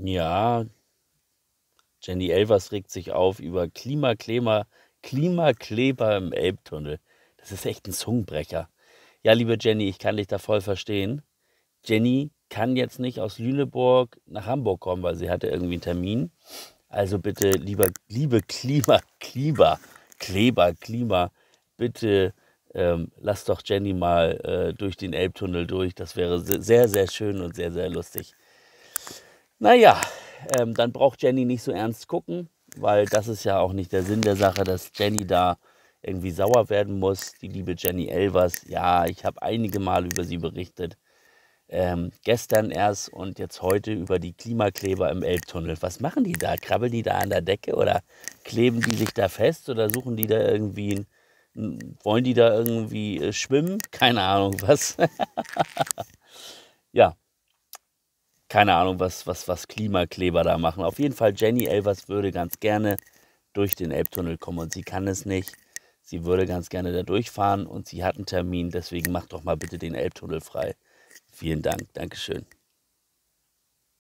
Ja, Jenny Elvers regt sich auf über Klimakleber, Klimakleber im Elbtunnel. Das ist echt ein Zungenbrecher. Ja, liebe Jenny, ich kann dich da voll verstehen. Jenny kann jetzt nicht aus Lüneburg nach Hamburg kommen, weil sie hatte irgendwie einen Termin. Also bitte, lieber, liebe Klima, Klima, Kleber, Klima, bitte ähm, lass doch Jenny mal äh, durch den Elbtunnel durch. Das wäre sehr, sehr schön und sehr, sehr lustig. Naja, ähm, dann braucht Jenny nicht so ernst gucken, weil das ist ja auch nicht der Sinn der Sache, dass Jenny da irgendwie sauer werden muss. Die liebe Jenny Elvers, ja, ich habe einige Male über sie berichtet. Ähm, gestern erst und jetzt heute über die Klimakleber im Elbtunnel. Was machen die da? Krabbeln die da an der Decke oder kleben die sich da fest oder suchen die da irgendwie, wollen die da irgendwie äh, schwimmen? Keine Ahnung was. ja, keine Ahnung, was, was, was Klimakleber da machen. Auf jeden Fall, Jenny Elvers würde ganz gerne durch den Elbtunnel kommen und sie kann es nicht. Sie würde ganz gerne da durchfahren und sie hat einen Termin, deswegen macht doch mal bitte den Elbtunnel frei. Vielen Dank, Dankeschön.